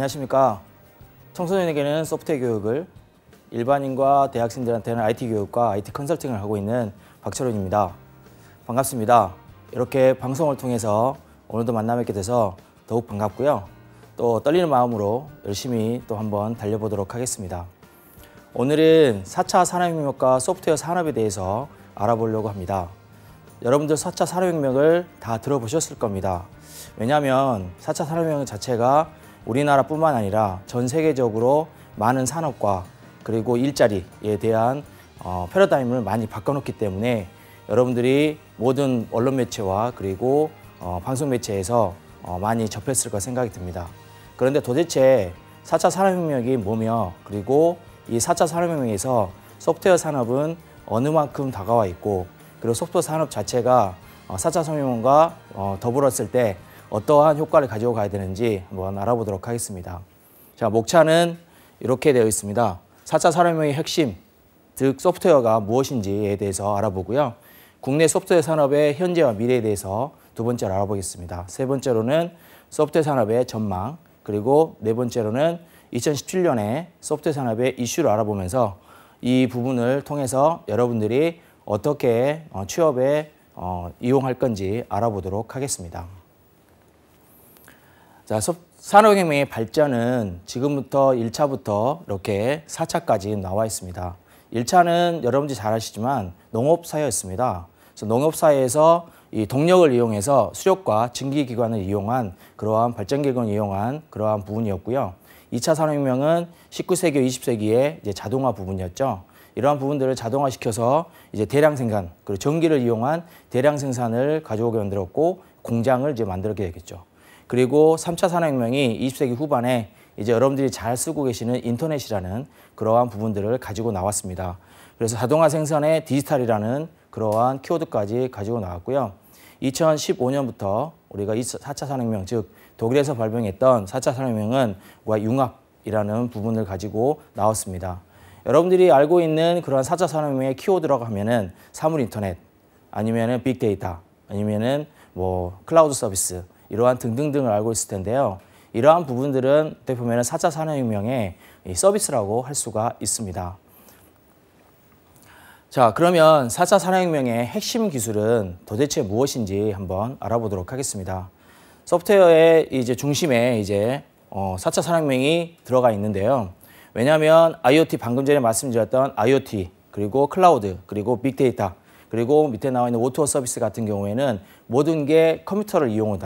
안녕하십니까. 청소년에게는 소프트웨어 교육을 일반인과 대학생들한테는 IT 교육과 IT 컨설팅을 하고 있는 박철훈입니다. 반갑습니다. 이렇게 방송을 통해서 오늘도 만나뵙게 돼서 더욱 반갑고요. 또 떨리는 마음으로 열심히 또 한번 달려보도록 하겠습니다. 오늘은 4차 산업혁명과 소프트웨어 산업에 대해서 알아보려고 합니다. 여러분들 4차 산업혁명을 다 들어보셨을 겁니다. 왜냐하면 4차 산업혁명 자체가 우리나라뿐만 아니라 전 세계적으로 많은 산업과 그리고 일자리에 대한 어, 패러다임을 많이 바꿔놓기 때문에 여러분들이 모든 언론 매체와 그리고 어, 방송 매체에서 어, 많이 접했을 거 생각이 듭니다. 그런데 도대체 4차 산업혁명이 뭐며 그리고 이 4차 산업혁명에서 소프트웨어 산업은 어느 만큼 다가와 있고 그리고 소프트웨어 산업 자체가 4차 어, 산업혁명과 어, 더불었을 때 어떠한 효과를 가지고 가야 되는지 한번 알아보도록 하겠습니다. 자, 목차는 이렇게 되어 있습니다. 4차 산업혁명의 핵심, 즉 소프트웨어가 무엇인지에 대해서 알아보고요. 국내 소프트웨어 산업의 현재와 미래에 대해서 두 번째로 알아보겠습니다. 세 번째로는 소프트웨어 산업의 전망, 그리고 네 번째로는 2017년에 소프트웨어 산업의 이슈를 알아보면서 이 부분을 통해서 여러분들이 어떻게 어, 취업에 어, 이용할 건지 알아보도록 하겠습니다. 자, 산업혁명의 발전은 지금부터 1차부터 이렇게 4차까지 나와 있습니다. 1차는 여러분들이 잘 아시지만 농업사회였습니다. 그래서 농업사회에서 이 동력을 이용해서 수력과 증기기관을 이용한 그러한 발전기관을 이용한 그러한 부분이었고요. 2차 산업혁명은 19세기, 20세기의 이제 자동화 부분이었죠. 이러한 부분들을 자동화시켜서 이제 대량 생산, 그리고 전기를 이용한 대량 생산을 가져오게 만들었고 공장을 이제 만들게 되겠죠. 그리고 3차 산업혁명이 20세기 후반에 이제 여러분들이 잘 쓰고 계시는 인터넷이라는 그러한 부분들을 가지고 나왔습니다. 그래서 자동화 생산의 디지털이라는 그러한 키워드까지 가지고 나왔고요. 2015년부터 우리가 4차 산업혁명, 즉 독일에서 발병했던 4차 산업혁명은 융합이라는 부분을 가지고 나왔습니다. 여러분들이 알고 있는 그런 4차 산업혁명의 키워드라고 하면은 사물 인터넷, 아니면은 빅데이터, 아니면은 뭐 클라우드 서비스 이러한 등등등을 알고 있을 텐데요. 이러한 부분들은 어떻게 보면 사자 산업혁명의 서비스라고 할 수가 있습니다. 자, 그러면 사자 산업혁명의 핵심 기술은 도대체 무엇인지 한번 알아보도록 하겠습니다. 소프트웨어의 이제 중심에 이제 어, 4차 산업혁명이 들어가 있는데요. 왜냐하면 IoT 방금 전에 말씀드렸던 IoT 그리고 클라우드 그리고 빅데이터 그리고 밑에 나와 있는 오토 서비스 같은 경우에는 모든 게 컴퓨터를 이용한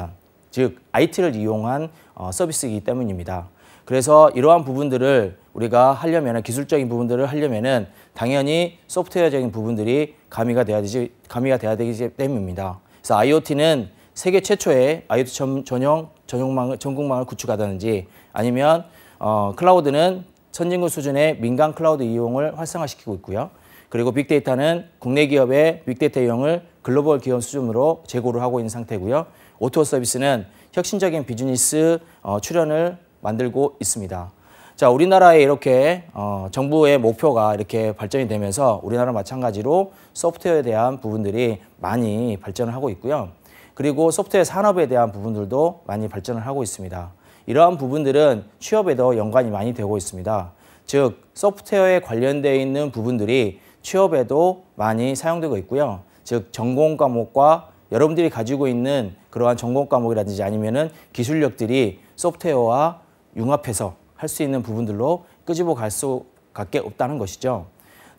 즉 IT를 이용한 어, 서비스이기 때문입니다. 그래서 이러한 부분들을 우리가 하려면 기술적인 부분들을 하려면은 당연히 소프트웨어적인 부분들이 가미가 돼야 되지 가미가 돼야 되기 때문입니다. 그래서 IoT는 세계 최초의 IoT 전용 전용망 전국망을 구축하다든지 아니면 어, 클라우드는 선진국 수준의 민간 클라우드 이용을 활성화시키고 있고요. 그리고 빅데이터는 국내 기업의 빅데이터 이용을 글로벌 기업 수준으로 제고를 하고 있는 상태고요. 오토 서비스는 혁신적인 비즈니스 어, 출연을 만들고 있습니다. 자, 우리나라에 이렇게 어, 정부의 목표가 이렇게 발전이 되면서 우리나라 마찬가지로 소프트웨어에 대한 부분들이 많이 발전을 하고 있고요. 그리고 소프트웨어 산업에 대한 부분들도 많이 발전을 하고 있습니다. 이러한 부분들은 취업에도 연관이 많이 되고 있습니다. 즉, 소프트웨어에 관련되어 있는 부분들이 취업에도 많이 사용되고 있고요. 즉, 전공 과목과 여러분들이 가지고 있는 그러한 전공 과목이라든지 아니면은 기술력들이 소프트웨어와 융합해서 할 수 있는 부분들로 끄집어 갈수 밖에 없다는 것이죠.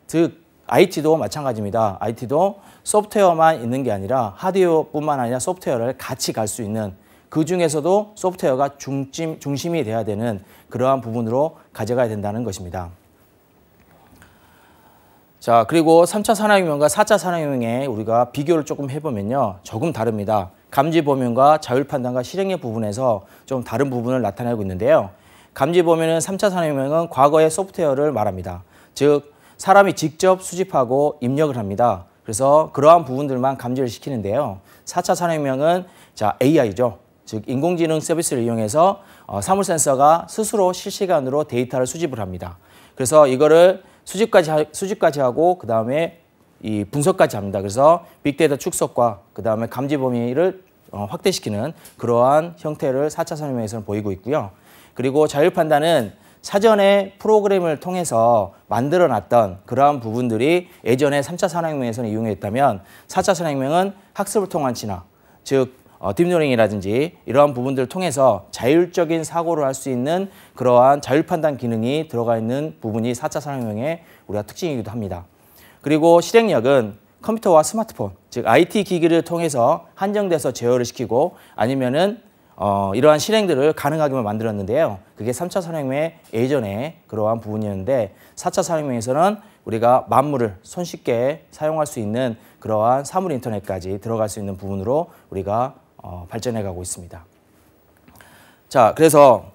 즉 IT도 마찬가지입니다. IT도 소프트웨어만 있는 게 아니라 하드웨어뿐만 아니라 소프트웨어를 같이 갈 수 있는 그 중에서도 소프트웨어가 중심, 중심이 돼야 되는 그러한 부분으로 가져가야 된다는 것입니다. 자, 그리고 3차 산업혁명과 4차 산업혁명에 우리가 비교를 조금 해보면요. 조금 다릅니다. 감지 범위와 자율 판단과 실행의 부분에서 좀 다른 부분을 나타내고 있는데요. 감지 범위는 3차 산업혁명은 과거의 소프트웨어를 말합니다. 즉 사람이 직접 수집하고 입력을 합니다. 그래서 그러한 부분들만 감지를 시키는데요. 4차 산업혁명은 자 AI죠. 즉 인공지능 서비스를 이용해서 어, 사물 센서가 스스로 실시간으로 데이터를 수집을 합니다. 그래서 이거를 수집까지 하, 수집까지 하고 그 다음에 이 분석까지 합니다. 그래서 빅데이터 축소과 그 다음에 감지 범위를 어, 확대시키는 그러한 형태를 4차 선임회에서는 보이고 있고요. 그리고 자율판단은 사전에 프로그램을 통해서 만들어놨던 그러한 부분들이 예전에 3차 산업혁명에서는 이용했다면 4차 산업혁명은 학습을 통한 진화, 즉 어, 딥러닝이라든지 이러한 부분들을 통해서 자율적인 사고를 할 수 있는 그러한 자율판단 기능이 들어가 있는 부분이 4차 산업혁명의 우리가 특징이기도 합니다. 그리고 실행력은 컴퓨터와 스마트폰, 즉 IT 기기를 통해서 한정돼서 제어를 시키고 아니면은 어, 이러한 실행들을 가능하게만 만들었는데요. 그게 3차 산업혁명 의 예전에 그러한 부분이었는데 4차 산업혁명에서는 우리가 만물을 손쉽게 사용할 수 있는 그러한 사물 인터넷까지 들어갈 수 있는 부분으로 우리가 어, 발전해 가고 있습니다. 자, 그래서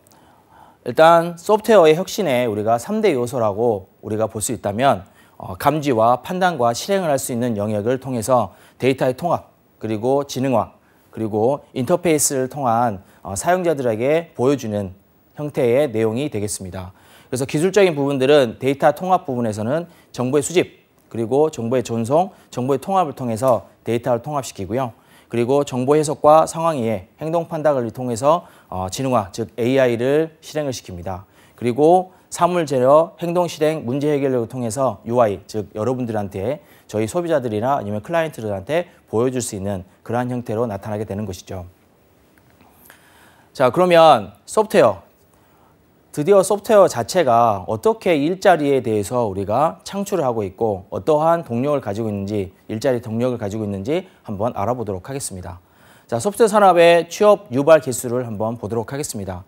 일단 소프트웨어의 혁신에 우리가 3대 요소라고 우리가 볼 수 있다면 어, 감지와 판단과 실행을 할 수 있는 영역을 통해서 데이터의 통합 그리고 지능화 그리고 인터페이스를 통한 어, 사용자들에게 보여주는 형태의 내용이 되겠습니다. 그래서 기술적인 부분들은 데이터 통합 부분에서는 정보의 수집 그리고 정보의 전송, 정보의 통합을 통해서 데이터를 통합시키고요. 그리고 정보 해석과 상황 이해, 행동 판단을 통해서 어, 지능화, 즉 AI를 실행을 시킵니다. 그리고 사물 제어, 행동 실행, 문제 해결력을 통해서 UI, 즉 여러분들한테 저희 소비자들이나 아니면 클라이언트들한테 보여줄 수 있는 그러한 형태로 나타나게 되는 것이죠. 자, 그러면 소프트웨어. 드디어 소프트웨어 자체가 어떻게 일자리에 대해서 우리가 창출을 하고 있고 어떠한 동력을 가지고 있는지, 일자리 동력을 가지고 있는지 한번 알아보도록 하겠습니다. 자, 소프트웨어 산업의 취업 유발 개수를 한번 보도록 하겠습니다.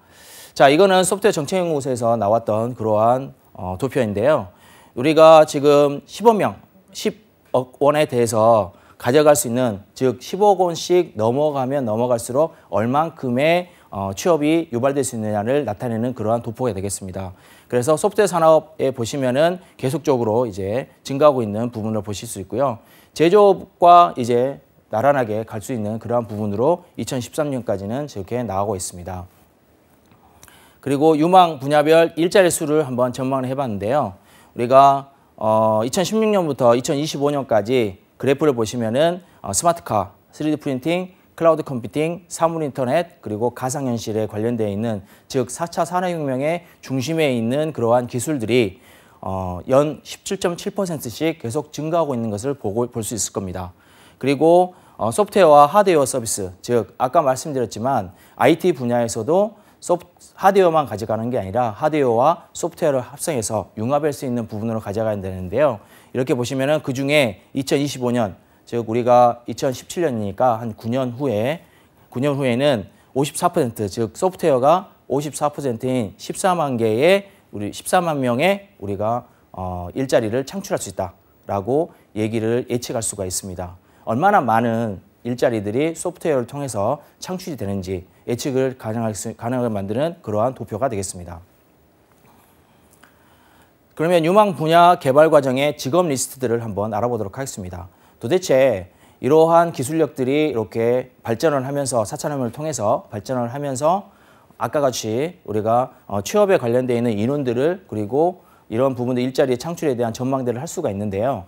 자, 이거는 소프트웨어 정책연구소에서 나왔던 그러한 어, 도표인데요. 우리가 지금 1 5 명, 10억 원에 대해서 가져갈 수 있는 즉1 5억 원씩 넘어가면 넘어갈수록 얼만큼의 어, 취업이 유발될 수 있느냐를 나타내는 그러한 도포가 되겠습니다. 그래서 소프트웨어 산업에 보시면은 계속적으로 이제 증가하고 있는 부분을 보실 수 있고요. 제조업과 이제 나란하게 갈 수 있는 그러한 부분으로 2013년까지는 저렇게 나가고 있습니다. 그리고 유망 분야별 일자리 수를 한번 전망을 해봤는데요. 우리가 어, 2016년부터 2025년까지 그래프를 보시면은 어, 스마트카, 3D 프린팅, 클라우드 컴퓨팅, 사물 인터넷, 그리고 가상현실에 관련되어 있는 즉 4차 산업혁명의 중심에 있는 그러한 기술들이 어, 연 17.7%씩 계속 증가하고 있는 것을 보고 볼 수 있을 겁니다. 그리고 어, 소프트웨어와 하드웨어 서비스, 즉 아까 말씀드렸지만 IT 분야에서도 소프트, 하드웨어만 가져가는 게 아니라 하드웨어와 소프트웨어를 합성해서 융합할 수 있는 부분으로 가져가야 되는데요. 이렇게 보시면은 그 중에 2025년 즉 우리가 2017년이니까 한 9년 후에 9년 후에는 54%즉 소프트웨어가 54%인 14만 개의 우리 14만 명의 우리가 어, 일자리를 창출할 수 있다라고 얘기를 예측할 수가 있습니다. 얼마나 많은 일자리들이 소프트웨어를 통해서 창출이 되는지 예측을 가능하게 만드는 그러한 도표가 되겠습니다. 그러면 유망 분야 개발 과정의 직업 리스트들을 한번 알아보도록 하겠습니다. 도대체 이러한 기술력들이 이렇게 발전을 하면서 사찰함을 통해서 발전을 하면서 아까 같이 우리가 어, 취업에 관련되어 있는 인원들을 그리고 이런 부분들 일자리 창출에 대한 전망들을 할 수가 있는데요.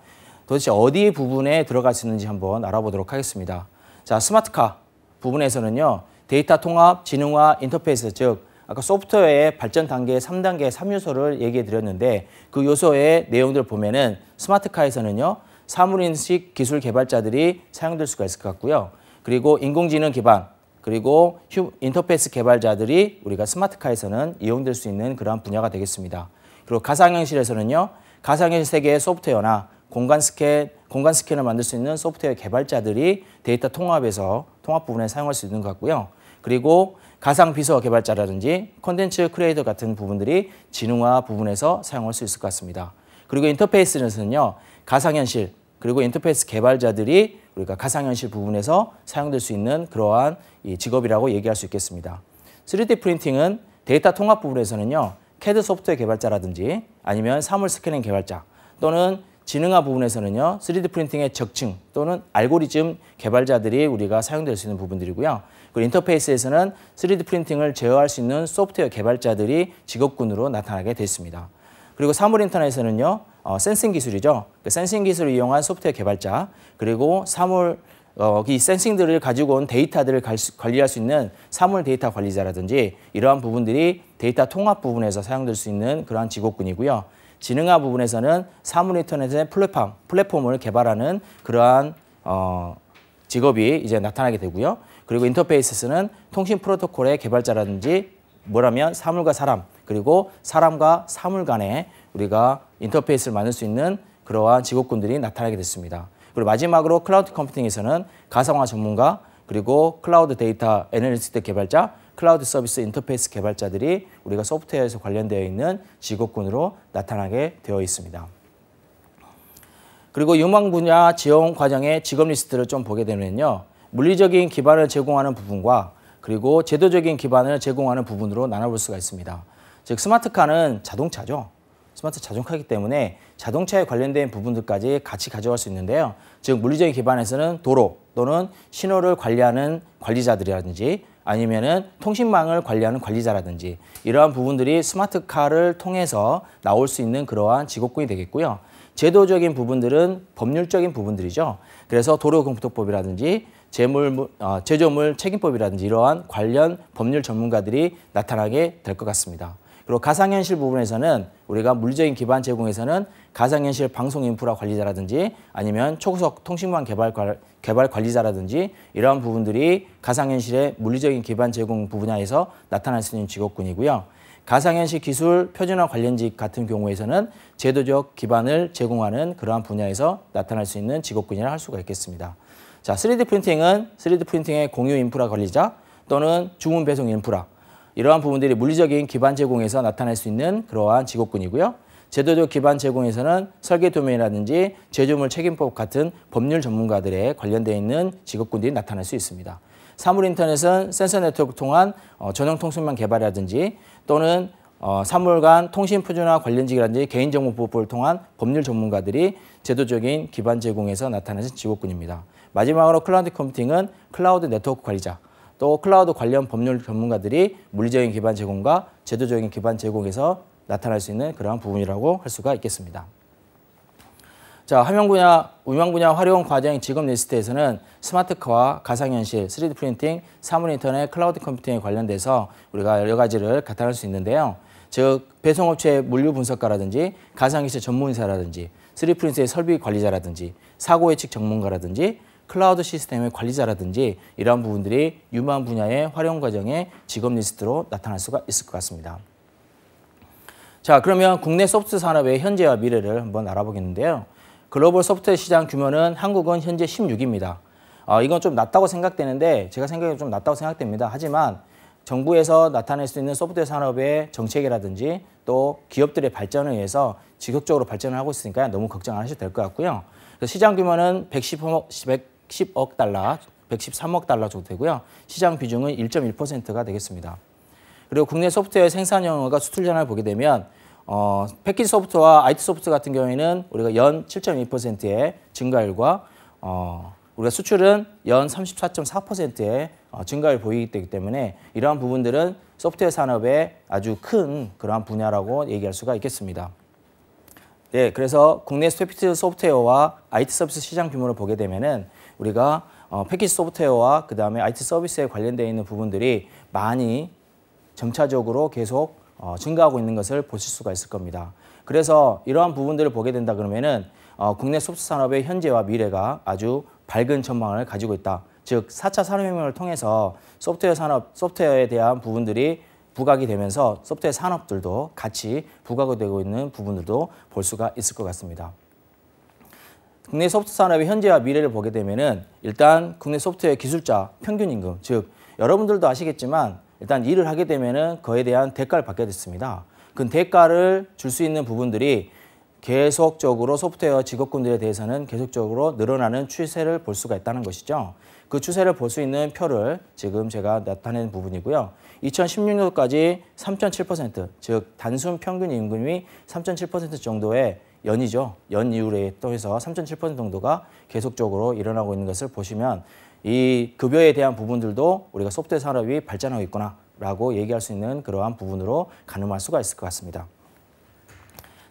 도대체 어디 부분에 들어갈 수 있는지 한번 알아보도록 하겠습니다. 자, 스마트카 부분에서는요. 데이터 통합, 지능화, 인터페이스, 즉 아까 소프트웨어의 발전 단계 3단계 3요소를 얘기해 드렸는데 그 요소의 내용들을 보면은 스마트카에서는요. 사물인식 기술 개발자들이 사용될 수가 있을 것 같고요. 그리고 인공지능 기반 그리고 인터페이스 개발자들이 우리가 스마트카에서는 이용될 수 있는 그러 분야가 되겠습니다. 그리고 가상현실에서는요. 가상현실 세계의 소프트웨어나 공간 스캔, 공간 스캔을 만들 수 있는 소프트웨어 개발자들이 데이터 통합에서 통합 부분에 사용할 수 있는 것 같고요. 그리고 가상 비서 개발자라든지 콘텐츠 크리에이터 같은 부분들이 지능화 부분에서 사용할 수 있을 것 같습니다. 그리고 인터페이스에서는요. 가상현실 그리고 인터페이스 개발자들이 우리가 가상현실 부분에서 사용될 수 있는 그러한 직업이라고 얘기할 수 있겠습니다. 3D 프린팅은 데이터 통합 부분에서는요. CAD 소프트웨어 개발자라든지 아니면 사물 스캐닝 개발자 또는 지능화 부분에서는요. 3D 프린팅의 적층 또는 알고리즘 개발자들이 우리가 사용될 수 있는 부분들이고요. 그리고 인터페이스에서는 3D 프린팅을 제어할 수 있는 소프트웨어 개발자들이 직업군으로 나타나게 됐습니다. 그리고 사물인터넷에서는요. 어, 센싱 기술이죠. 그 센싱 기술을 이용한 소프트웨어 개발자 그리고 사물 어, 이 센싱들을 가지고 온 데이터들을 관리할 수 있는 사물 데이터 관리자라든지 이러한 부분들이 데이터 통합 부분에서 사용될 수 있는 그러한 직업군이고요. 지능화 부분에서는 사물 인터넷의 플랫폼, 플랫폼을 개발하는 그러한 어, 직업이 이제 나타나게 되고요. 그리고 인터페이스는 통신 프로토콜의 개발자라든지 뭐라면 사물과 사람 그리고 사람과 사물 간에 우리가 인터페이스를 만들 수 있는 그러한 직업군들이 나타나게 됐습니다. 그리고 마지막으로 클라우드 컴퓨팅에서는 가상화 전문가 그리고 클라우드 데이터 애널리스트 개발자 클라우드 서비스 인터페이스 개발자들이 우리가 소프트웨어에서 관련되어 있는 직업군으로 나타나게 되어 있습니다. 그리고 유망 분야 지원 과정의 직업 리스트를 좀 보게 되면요. 물리적인 기반을 제공하는 부분과 그리고 제도적인 기반을 제공하는 부분으로 나눠볼 수가 있습니다. 즉 스마트카는 자동차죠. 스마트 자동차이기 때문에 자동차에 관련된 부분들까지 같이 가져갈 수 있는데요. 즉 물리적인 기반에서는 도로 또는 신호를 관리하는 관리자들이라든지 아니면은 통신망을 관리하는 관리자라든지 이러한 부분들이 스마트카를 통해서 나올 수 있는 그러한 직업군이 되겠고요. 제도적인 부분들은 법률적인 부분들이죠. 그래서 도로공통법이라든지 재물, 어, 아, 재조물 책임법이라든지 이러한 관련 법률 전문가들이 나타나게 될 것 같습니다. 그리고 가상현실 부분에서는 우리가 물리적인 기반 제공에서는 가상현실 방송 인프라 관리자라든지 아니면 초고속 통신망 개발, 개발 관리자라든지 이러한 부분들이 가상현실의 물리적인 기반 제공 부 분야에서 나타날 수 있는 직업군이고요. 가상현실 기술 표준화 관련직 같은 경우에서는 제도적 기반을 제공하는 그러한 분야에서 나타날 수 있는 직업군이라 할 수가 있겠습니다. 자, 3D 프린팅은 3D 프린팅의 공유 인프라 관리자 또는 주문 배송 인프라 이러한 부분들이 물리적인 기반 제공에서 나타날 수 있는 그러한 직업군이고요. 제도적 기반 제공에서는 설계 도면이라든지 제조물 책임법 같은 법률 전문가들의 관련되어 있는 직업군들이 나타날 수 있습니다. 사물 인터넷은 센서 네트워크 통한 어, 전용 통신망 개발이라든지 또는 어, 사물 간 통신 표준화 관련직이라든지 개인정보 보호법을 통한 법률 전문가들이 제도적인 기반 제공에서 나타나는 직업군입니다. 마지막으로 클라우드 컴퓨팅은 클라우드 네트워크 관리자, 또 클라우드 관련 법률 전문가들이 물리적인 기반 제공과 제도적인 기반 제공에서 나타날 수 있는 그러한 부분이라고 할 수가 있겠습니다. 자, 화면 분야, 운영 분야 활용 과정 직업 리스트에서는 스마트카와 가상현실, 3D 프린팅, 사물 인터넷, 클라우드 컴퓨팅에 관련돼서 우리가 여러 가지를 가탄할 수 있는데요. 즉, 배송업체 물류 분석가라든지 가상현실 전문사라든지 3D 프린트의 설비 관리자라든지 사고 예측 전문가라든지 클라우드 시스템의 관리자라든지 이러한 부분들이 유망 분야의 활용 과정에 직업 리스트로 나타날 수가 있을 것 같습니다. 자, 그러면 국내 소프트 산업의 현재와 미래를 한번 알아보겠는데요. 글로벌 소프트웨어 시장 규모는 한국은 현재 16입니다. 어, 이건 좀 낮다고 생각되는데 제가 생각해 좀 낮다고 생각됩니다. 하지만 정부에서 나타낼 수 있는 소프트웨어 산업의 정책이라든지 또 기업들의 발전을 위해서 지속적으로 발전을 하고 있으니까 너무 걱정 안 하셔도 될 것 같고요. 시장 규모는 110억, 110억 달러, 113억 달러 정도 되고요. 시장 비중은 1.1%가 되겠습니다. 그리고 국내 소프트웨어 생산 영역과 수출 현황을 보게 되면 어, 패키지 소프트와 IT 소프트 같은 경우에는 우리가 연 7.2%의 증가율과 어, 우리가 수출은 연 34.4%의 어, 증가율 보이기 때문에 이러한 부분들은 소프트웨어 산업의 아주 큰 그러한 분야라고 얘기할 수가 있겠습니다. 네, 그래서 국내 소프트웨어와 IT 서비스 시장 규모를 보게 되면은 우리가 어, 패키지 소프트웨어와 그 다음에 IT 서비스에 관련되어 있는 부분들이 많이 점차적으로 계속 어, 증가하고 있는 것을 보실 수가 있을 겁니다. 그래서 이러한 부분들을 보게 된다 그러면은 어, 국내 소프트 산업의 현재와 미래가 아주 밝은 전망을 가지고 있다. 즉 4차 산업혁명을 통해서 소프트웨어 산업, 소프트웨어에 대한 부분들이 부각이 되면서 소프트웨어 산업들도 같이 부각이 되고 있는 부분들도 볼 수가 있을 것 같습니다. 국내 소프트 산업의 현재와 미래를 보게 되면은 일단 국내 소프트웨어 기술자 평균 임금 즉 여러분들도 아시겠지만 일단 일을 하게 되면은 그에 대한 대가를 받게 됐습니다. 그 대가를 줄 수 있는 부분들이 계속적으로 소프트웨어 직업군들에 대해서는 계속적으로 늘어나는 추세를 볼 수가 있다는 것이죠. 그 추세를 볼 수 있는 표를 지금 제가 나타낸 부분이고요. 2016년까지 3.7%즉 단순 평균 임금이 3.7% 정도의 연이죠. 연 이후에 또 해서 3.7% 정도가 계속적으로 일어나고 있는 것을 보시면 이 급여에 대한 부분들도 우리가 소프트웨어 산업이 발전하고 있구나라고 얘기할 수 있는 그러한 부분으로 가늠할 수가 있을 것 같습니다.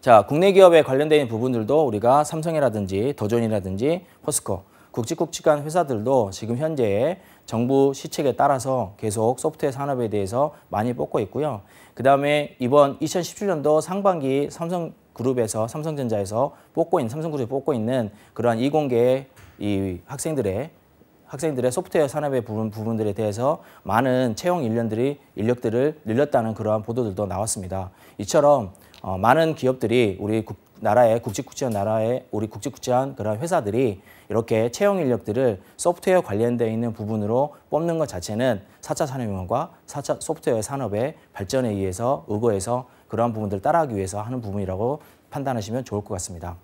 자, 국내 기업에 관련된 부분들도 우리가 삼성이라든지 도전이라든지 포스코 국직국직한 회사들도 지금 현재 정부 시책에 따라서 계속 소프트웨어 산업에 대해서 많이 뽑고 있고요. 그 다음에 이번 2017년도 상반기 삼성 그룹에서 삼성전자에서 뽑고 있는 삼성그룹이 뽑고 있는 그러한 이공계 이 학생들의 학생들의 소프트웨어 산업의 부분 부분들에 대해서 많은 채용 인력들이 인력들을 늘렸다는 그러한 보도들도 나왔습니다. 이처럼 어, 많은 기업들이 우리 국, 나라의 국직국지한 나라의 우리 국직국지한 그런 회사들이 이렇게 채용 인력들을 소프트웨어 관련되어 있는 부분으로 뽑는 것 자체는 4차 산업혁명과 4차 소프트웨어 산업의 발전에 의해서 의거해서 그러한 부분들을 따라하기 위해서 하는 부분이라고 판단하시면 좋을 것 같습니다.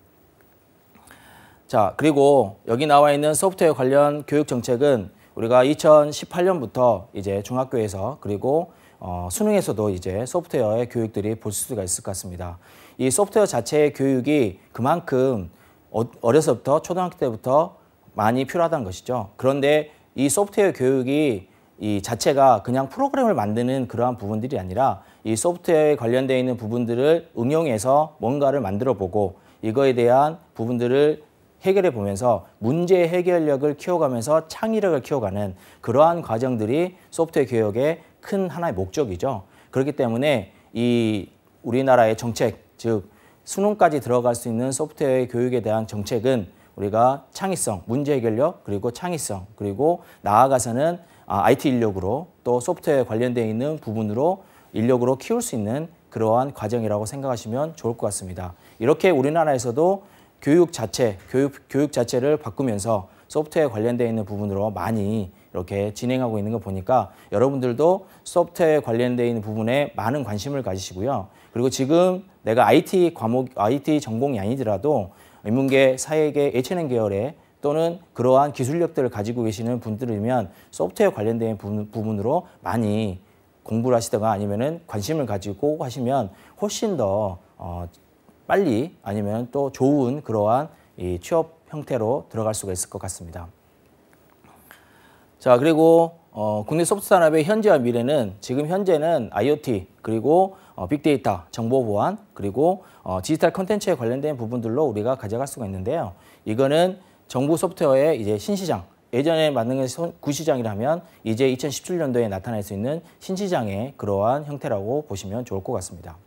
자, 그리고 여기 나와 있는 소프트웨어 관련 교육 정책은 우리가 2018년부터 이제 중학교에서 그리고 어, 수능에서도 이제 소프트웨어의 교육들이 볼 수가 있을 것 같습니다. 이 소프트웨어 자체의 교육이 그만큼 어, 어려서부터 초등학교 때부터 많이 필요하다는 것이죠. 그런데 이 소프트웨어 교육이 이 자체가 그냥 프로그램을 만드는 그러한 부분들이 아니라 이 소프트웨어에 관련되어 있는 부분들을 응용해서 뭔가를 만들어 보고 이거에 대한 부분들을 해결해 보면서 문제 해결력을 키워가면서 창의력을 키워가는 그러한 과정들이 소프트웨어 교육의큰 하나의 목적이죠. 그렇기 때문에 이 우리나라의 정책, 즉 수능까지 들어갈 수 있는 소프트웨어 교육에 대한 정책은 우리가 창의성, 문제 해결력, 그리고 창의성, 그리고 나아가서는 IT 아, 인력으로 또 소프트웨어 관련되어 있는 부분으로 인력으로 키울 수 있는 그러한 과정이라고 생각하시면 좋을 것 같습니다. 이렇게 우리나라에서도 교육 자체, 교육, 교육 자체를 바꾸면서 소프트웨어 관련되어 있는 부분으로 많이 이렇게 진행하고 있는 거 보니까 여러분들도 소프트웨어 관련되어 있는 부분에 많은 관심을 가지시고요. 그리고 지금 내가 IT 과목, IT 전공이 아니더라도 인문계, 사회계, H&M 계열의 또는 그러한 기술력들을 가지고 계시는 분들이면 소프트웨어 관련된 부분, 부분으로 많이 공부를 하시다가 아니면은 관심을 가지고 하시면 훨씬 더 어, 빨리 아니면 또 좋은 그러한 이 취업 형태로 들어갈 수가 있을 것 같습니다. 자 그리고 어, 국내 소프트 산업의 현재와 미래는 지금 현재는 IoT 그리고 어, 빅데이터, 정보 보안 그리고 어, 디지털 컨텐츠에 관련된 부분들로 우리가 가져갈 수가 있는데요. 이거는 정부 소프트웨어의 이제 신시장 예전에 만능의 구시장이라면 이제 2017년도에 나타날 수 있는 신시장의 그러한 형태라고 보시면 좋을 것 같습니다.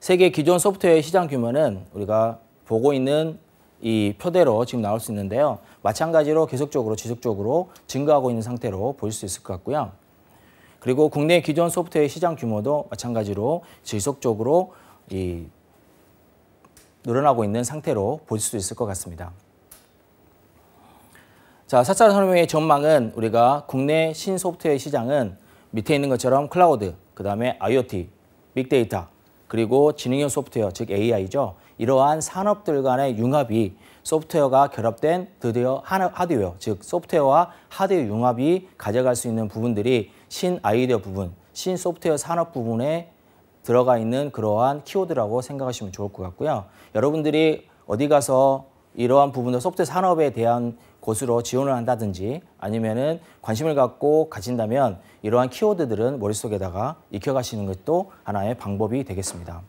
세계 기존 소프트웨어 시장 규모는 우리가 보고 있는 이 표대로 지금 나올 수 있는데요. 마찬가지로 계속적으로 지속적으로 증가하고 있는 상태로 보일 수 있을 것 같고요. 그리고 국내 기존 소프트웨어 시장 규모도 마찬가지로 지속적으로 이 늘어나고 있는 상태로 볼 수 있을 것 같습니다. 자, 4차 산업혁명의 전망은 우리가 국내 신소프트웨어 시장은 밑에 있는 것처럼 클라우드, 그 다음에 IoT, 빅데이터, 그리고 지능형 소프트웨어, 즉 AI죠. 이러한 산업들 간의 융합이 소프트웨어가 결합된 드디어 하드웨어, 즉 소프트웨어와 하드웨어 융합이 가져갈 수 있는 부분들이 신 아이디어 부분, 신 소프트웨어 산업 부분에 들어가 있는 그러한 키워드라고 생각하시면 좋을 것 같고요. 여러분들이 어디 가서 이러한 부분들 소프트 웨어 산업에 대한 곳으로 지원을 한다든지 아니면은 관심을 갖고 가신다면 이러한 키워드들은 머릿속에다가 익혀가시는 것도 하나의 방법이 되겠습니다.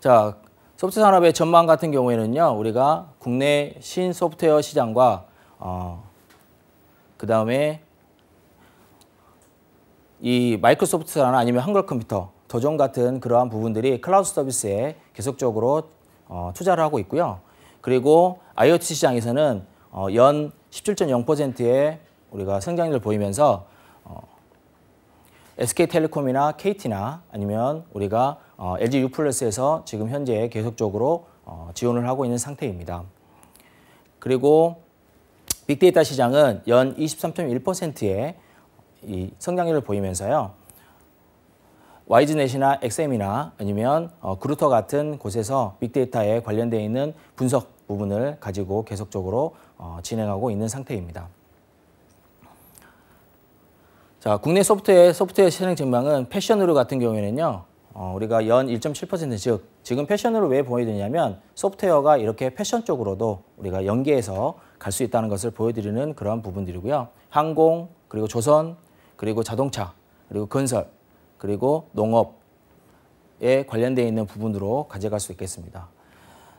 자, 소프트 산업의 전망 같은 경우에는요, 우리가 국내 신소프트웨어 시장과 어, 그 다음에 이 마이크로소프트나 아니면 한글 컴퓨터, 도전 같은 그러한 부분들이 클라우드 서비스에 계속적으로 어, 투자를 하고 있고요. 그리고 IoT 시장에서는 어, 연 17.0%의 우리가 성장률을 보이면서 SK텔레콤이나 어, KT나 아니면 우리가 LG 어, U+에서 지금 현재 계속적으로 지원을 하고 있는 상태입니다. 그리고 빅데이터 시장은 연 23.1%의 이 성장률을 보이면서요. 와이즈넷이나 XM이나 아니면 그루터 같은 곳에서 빅데이터에 관련되어 있는 분석 부분을 가지고 계속적으로 어, 진행하고 있는 상태입니다. 자, 국내 소프트웨어, 소프트웨어 실행 전망은 패션으로 같은 경우에는요. 어, 우리가 연 1.7%즉 지금 패션으로 왜 보여드리냐면 소프트웨어가 이렇게 패션 쪽으로도 우리가 연계해서 갈 수 있다는 것을 보여드리는 그러한 부분들이고요. 항공, 그리고 조선, 그리고 자동차, 그리고 건설, 그리고 농업에 관련되어 있는 부분으로 가져갈 수 있겠습니다.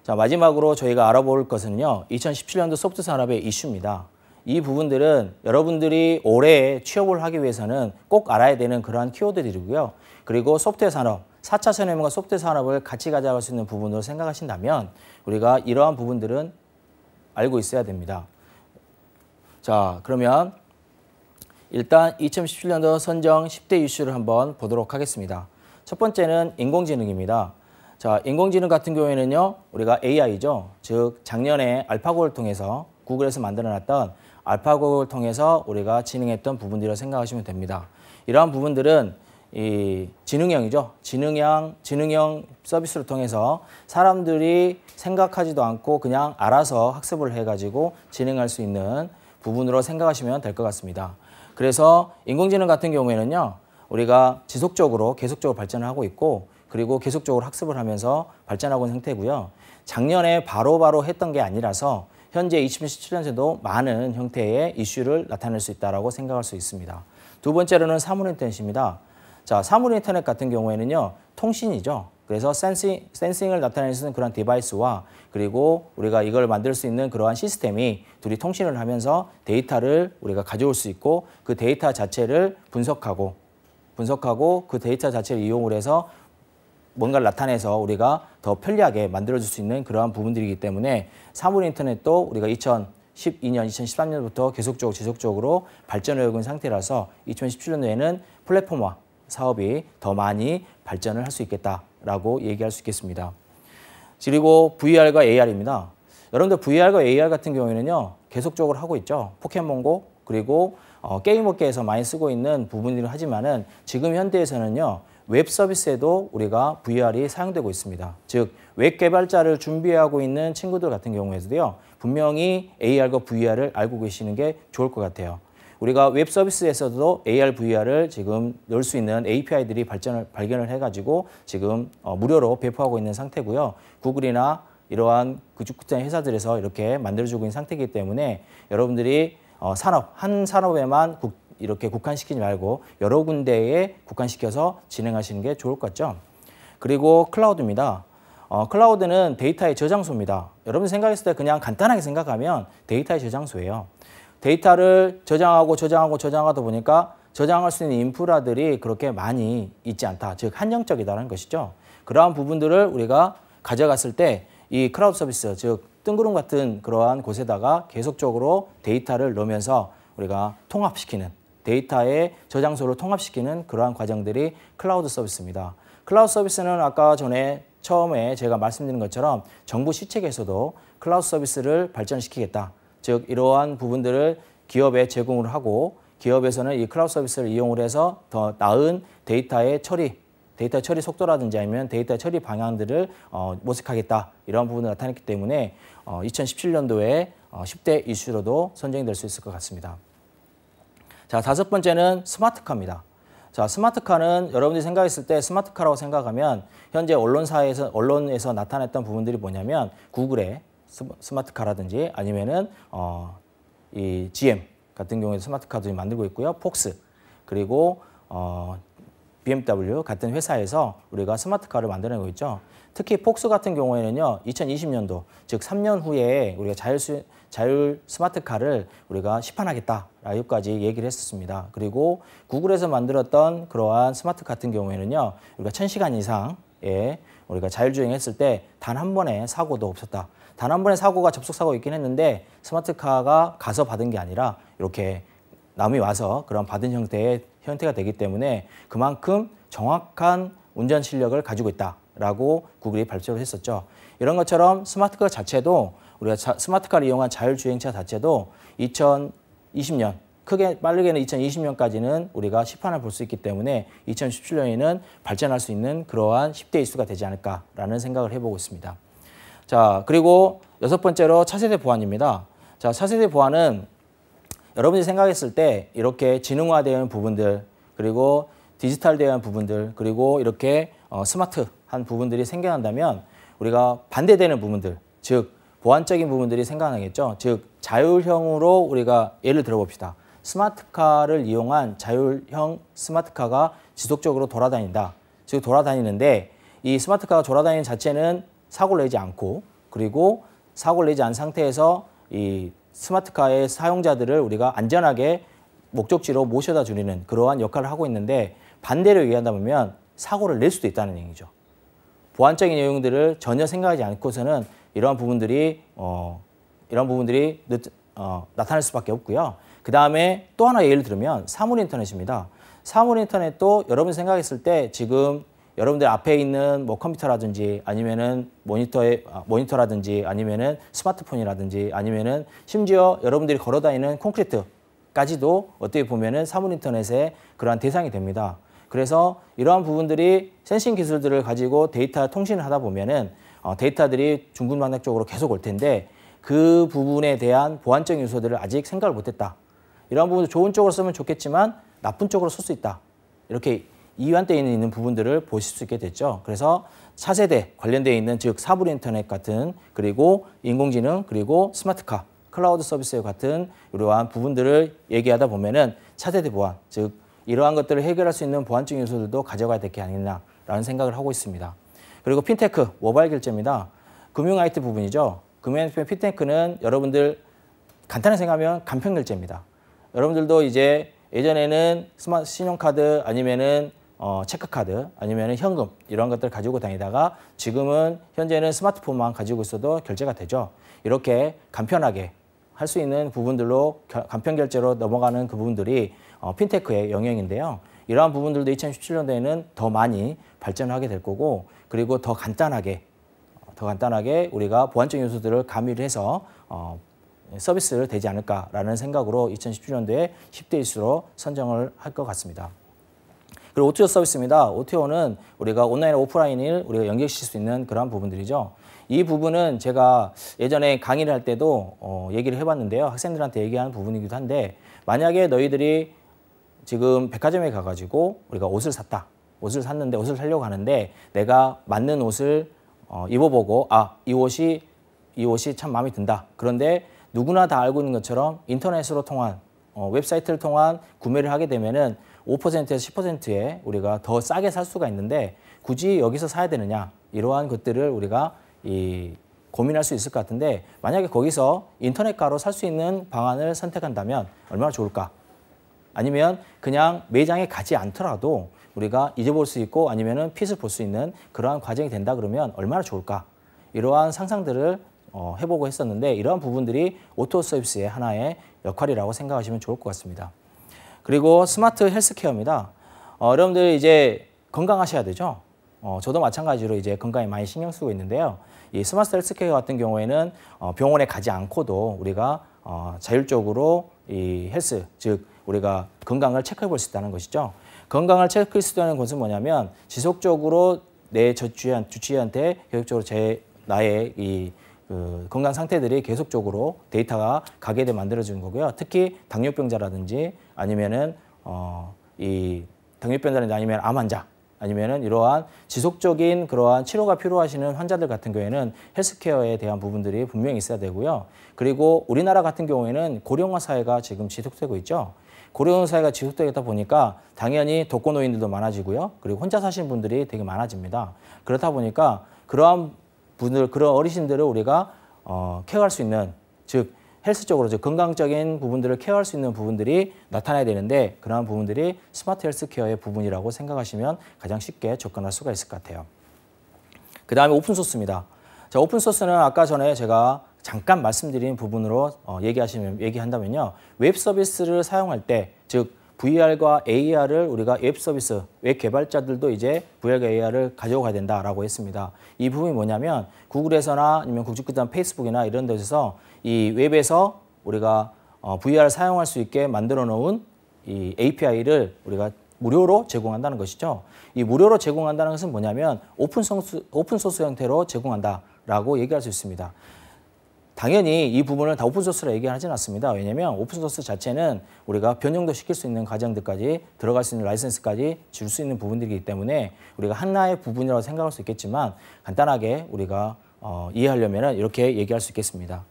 자, 마지막으로 저희가 알아볼 것은요. 2017년도 소프트 산업의 이슈입니다. 이 부분들은 여러분들이 올해 취업을 하기 위해서는 꼭 알아야 되는 그러한 키워드들이고요. 그리고 소프트 산업, 4차 산업과 소프트 산업을 같이 가져갈 수 있는 부분으로 생각하신다면 우리가 이러한 부분들은 알고 있어야 됩니다. 자, 그러면 일단 2017년도 선정 10대 이슈를 한번 보도록 하겠습니다. 첫 번째는 인공지능입니다. 자, 인공지능 같은 경우에는요, 우리가 AI죠. 즉, 작년에 알파고를 통해서 구글에서 만들어놨던 알파고를 통해서 우리가 진행했던 부분들이라고 생각하시면 됩니다. 이러한 부분들은 이 지능형이죠. 지능형, 지능형 서비스를 통해서 사람들이 생각하지도 않고 그냥 알아서 학습을 해가지고 진행할 수 있는 부분으로 생각하시면 될 것 같습니다. 그래서 인공지능 같은 경우에는요, 우리가 지속적으로 계속적으로 발전을 하고 있고 그리고 계속적으로 학습을 하면서 발전하고 있는 형태고요. 작년에 바로바로 바로 했던 게 아니라서 현재 2017년에도 많은 형태의 이슈를 나타낼 수 있다고 생각할 수 있습니다. 두 번째로는 사물 인터넷입니다. 자, 사물 인터넷 같은 경우에는요. 통신이죠. 그래서 센싱, 센싱을 나타낼 수 있는 그런 디바이스와 그리고 우리가 이걸 만들 수 있는 그러한 시스템이 둘이 통신을 하면서 데이터를 우리가 가져올 수 있고 그 데이터 자체를 분석하고 분석하고 그 데이터 자체를 이용을 해서 뭔가를 나타내서 우리가 더 편리하게 만들어줄 수 있는 그러한 부분들이기 때문에 사물 인터넷도 우리가 2012년, 2013년부터 계속적으로 지속적으로 발전해오고 있는 상태라서 2017년도에는 플랫폼화 사업이 더 많이 발전을 할 수 있겠다라고 얘기할 수 있겠습니다. 그리고 VR과 AR입니다. 여러분들 VR과 AR 같은 경우에는요 계속적으로 하고 있죠. 포켓몬고 그리고 어, 게임업계에서 많이 쓰고 있는 부분이긴 하지만은 지금 현대에서는요 웹 서비스에도 우리가 VR이 사용되고 있습니다. 즉, 웹 개발자를 준비하고 있는 친구들 같은 경우에도요, 분명히 AR과 VR을 알고 계시는 게 좋을 것 같아요. 우리가 웹 서비스에서도 AR, VR을 지금 넣을 수 있는 API들이 발전을, 발견을 해가지고 지금 어, 무료로 배포하고 있는 상태고요. 구글이나 이러한 구축구한 회사들에서 이렇게 만들어주고 있는 상태이기 때문에 여러분들이 어, 산업, 한 산업에만 국, 이렇게 국한시키지 말고 여러 군데에 국한시켜서 진행하시는 게 좋을 것 같죠. 그리고 클라우드입니다. 어, 클라우드는 데이터의 저장소입니다. 여러분 생각했을 때 그냥 간단하게 생각하면 데이터의 저장소예요. 데이터를 저장하고 저장하고 저장하다 보니까 저장할 수 있는 인프라들이 그렇게 많이 있지 않다. 즉 한정적이다라는 것이죠. 그러한 부분들을 우리가 가져갔을 때 이 클라우드 서비스, 즉 뜬구름 같은 그러한 곳에다가 계속적으로 데이터를 넣으면서 우리가 통합시키는 데이터의 저장소를 통합시키는 그러한 과정들이 클라우드 서비스입니다. 클라우드 서비스는 아까 전에 처음에 제가 말씀드린 것처럼 정부 시책에서도 클라우드 서비스를 발전시키겠다. 즉 이러한 부분들을 기업에 제공을 하고 기업에서는 이 클라우드 서비스를 이용을 해서 더 나은 데이터의 처리, 데이터 처리 속도라든지 아니면 데이터 처리 방향들을 어, 모색하겠다 이런 부분을 나타냈기 때문에 어, 2017년도에 어, 10대 이슈로도 선정이 될 수 있을 것 같습니다. 자, 다섯 번째는 스마트카입니다. 자, 스마트카는 여러분들이 생각했을 때 스마트카라고 생각하면 현재 언론사에서 언론에서 나타냈던 부분들이 뭐냐면 구글의 스마트카라든지 아니면은 어, 이 GM 같은 경우에 스마트카도 만들고 있고요. 폭스 그리고 어, BMW 같은 회사에서 우리가 스마트카를 만들어내고 있죠. 특히 폭스 같은 경우에는요, 2020년도 즉 3년 후에 우리가 자율 자율 스마트카를 우리가 시판하겠다 라이브까지 얘기를 했었습니다. 그리고 구글에서 만들었던 그러한 스마트 같은 경우에는요. 우리가 1000시간 이상의 우리가 자율주행했을 때 단 한 번의 사고도 없었다. 단 한 번의 사고가 접속사고 있긴 했는데 스마트카가 가서 받은 게 아니라 이렇게 남이 와서 그런 받은 형태의 형태가 되기 때문에 그만큼 정확한 운전 실력을 가지고 있다라고 구글이 발표를 했었죠. 이런 것처럼 스마트카 자체도 우리가 자, 스마트카를 이용한 자율주행차 자체도 2020년 크게 빠르게는 2020년까지는 우리가 시판을 볼 수 있기 때문에 2017년에는 발전할 수 있는 그러한 10대 이슈가 되지 않을까라는 생각을 해보고 있습니다. 자 그리고 여섯 번째로 차세대 보안입니다. 자 차세대 보안은 여러분이 생각했을 때 이렇게 지능화된 부분들 그리고 디지털대한 부분들 그리고 이렇게 어, 스마트한 부분들이 생겨난다면 우리가 반대되는 부분들 즉 보완적인 부분들이 생각나겠죠. 즉 자율형으로 우리가 예를 들어봅시다. 스마트카를 이용한 자율형 스마트카가 지속적으로 돌아다닌다. 즉 돌아다니는데 이 스마트카가 돌아다니는 자체는 사고를 내지 않고 그리고 사고를 내지 않은 상태에서 이 스마트카의 사용자들을 우리가 안전하게 목적지로 모셔다 주리는 그러한 역할을 하고 있는데 반대로 얘기한다면 사고를 낼 수도 있다는 얘기죠. 보안적인 내용들을 전혀 생각하지 않고서는 이러한 부분들이 어, 이런 부분들이 늦, 어, 나타날 수밖에 없고요. 그 다음에 또 하나 예를 들면 사물 인터넷입니다. 사물 인터넷도 여러분 생각했을 때 지금 여러분들 앞에 있는 뭐 컴퓨터라든지 아니면은 모니터에 아, 모니터라든지 아니면은 스마트폰이라든지 아니면은 심지어 여러분들이 걸어다니는 콘크리트까지도 어떻게 보면은 사물 인터넷의 그러한 대상이 됩니다. 그래서 이러한 부분들이 센싱 기술들을 가지고 데이터 통신을 하다 보면은 어, 데이터들이 중금만락 쪽으로 계속 올 텐데 그 부분에 대한 보완적 요소들을 아직 생각을 못했다. 이런 부분도 좋은 쪽으로 쓰면 좋겠지만 나쁜 쪽으로 쓸 수 있다. 이렇게 이완되어 있는 부분들을 보실 수 있게 됐죠. 그래서 차세대 관련되어 있는 즉 사물 인터넷 같은 그리고 인공지능 그리고 스마트카 클라우드 서비스 같은 이러한 부분들을 얘기하다 보면은 차세대 보안 즉 이러한 것들을 해결할 수 있는 보안적 요소들도 가져가야 될 게 아니냐라는 생각을 하고 있습니다. 그리고 핀테크, 모바일 결제입니다. 금융 IT 부분이죠. 금융 핀테크는 여러분들 간단히 생각하면 간편 결제입니다. 여러분들도 이제 예전에는 스마트 신용카드 아니면은 어, 체크카드 아니면 현금 이런 것들 가지고 다니다가 지금은 현재는 스마트폰만 가지고 있어도 결제가 되죠. 이렇게 간편하게 할 수 있는 부분들로 결, 간편 결제로 넘어가는 그 부분들이 어, 핀테크의 영역인데요. 이러한 부분들도 2017년도에는 더 많이 발전하게 될 거고 그리고 더 간단하게 더 간단하게 우리가 보완적 요소들을 가미를 해서 어, 서비스를 되지 않을까라는 생각으로 2017년도에 10대 이슈로 선정을 할 것 같습니다. 그리고 오토오 서비스입니다. 오토오는 우리가 온라인 오프라인을 우리가 연결시킬 수 있는 그러한 부분들이죠. 이 부분은 제가 예전에 강의를 할 때도 어, 얘기를 해봤는데요. 학생들한테 얘기하는 부분이기도 한데 만약에 너희들이 지금 백화점에 가가지고 우리가 옷을 샀다. 옷을 샀는데 옷을 살려고 하는데 내가 맞는 옷을 어, 입어보고 아이 옷이 이 옷이 참 마음에 든다. 그런데 누구나 다 알고 있는 것처럼 인터넷으로 통한 어, 웹사이트를 통한 구매를 하게 되면은 5%에서 10%에 우리가 더 싸게 살 수가 있는데 굳이 여기서 사야 되느냐 이러한 것들을 우리가 이 고민할 수 있을 것 같은데 만약에 거기서 인터넷가로 살 수 있는 방안을 선택한다면 얼마나 좋을까 아니면 그냥 매장에 가지 않더라도 우리가 잊어볼 수 있고 아니면은 핏을 볼 수 있는 그러한 과정이 된다 그러면 얼마나 좋을까? 이러한 상상들을 어, 해보고 했었는데 이러한 부분들이 오토 서비스의 하나의 역할이라고 생각하시면 좋을 것 같습니다. 그리고 스마트 헬스케어입니다. 어, 여러분들 이제 건강하셔야 되죠. 어, 저도 마찬가지로 이제 건강에 많이 신경 쓰고 있는데요. 이 스마트 헬스케어 같은 경우에는 어, 병원에 가지 않고도 우리가 어, 자율적으로 이 헬스 즉 우리가 건강을 체크해 볼 수 있다는 것이죠. 건강을 체크할 수 있다는 것은 뭐냐면 지속적으로 내 저주한 주치의한테 계속적으로 제 나의 이그 건강 상태들이 계속적으로 데이터가 가게 돼 만들어지는 거고요. 특히 당뇨병자라든지 아니면은 어이 당뇨병자라든지 아니면 암 환자 아니면은 이러한 지속적인 그러한 치료가 필요하시는 환자들 같은 경우에는 헬스케어에 대한 부분들이 분명히 있어야 되고요. 그리고 우리나라 같은 경우에는 고령화 사회가 지금 지속되고 있죠. 고령 사회가 지속되다 보니까 당연히 독거노인들도 많아지고요. 그리고 혼자 사시는 분들이 되게 많아집니다. 그렇다 보니까 그러한 분들, 그런 어르신들을 우리가 어, 케어할 수 있는 즉 헬스적으로 즉 건강적인 부분들을 케어할 수 있는 부분들이 나타나야 되는데 그러한 부분들이 스마트 헬스케어의 부분이라고 생각하시면 가장 쉽게 접근할 수가 있을 것 같아요. 그 다음에 오픈소스입니다. 자, 오픈소스는 아까 전에 제가 잠깐 말씀드린 부분으로 어, 얘기하시면 얘기한다면요. 웹 서비스를 사용할 때, 즉 VR과 AR을 우리가 웹 서비스, 웹 개발자들도 이제 VR과 AR을 가져가야 된다라고 했습니다. 이 부분이 뭐냐면 구글에서나 아니면 국제구단 페이스북이나 이런 데서 이 웹에서 우리가 VR을 어, 사용할 수 있게 만들어 놓은 이 API를 우리가 무료로 제공한다는 것이죠. 이 무료로 제공한다는 것은 뭐냐면 오픈소스, 오픈소스 형태로 제공한다라고 얘기할 수 있습니다. 당연히 이 부분을 다오픈소스로 얘기하진 않습니다. 왜냐하면 오픈소스 자체는 우리가 변형도 시킬 수 있는 과정들까지 들어갈 수 있는 라이센스까지 줄 수 있는 부분들이기 때문에 우리가 하나의 부분이라고 생각할 수 있겠지만 간단하게 우리가 어, 이해하려면 이렇게 얘기할 수 있겠습니다.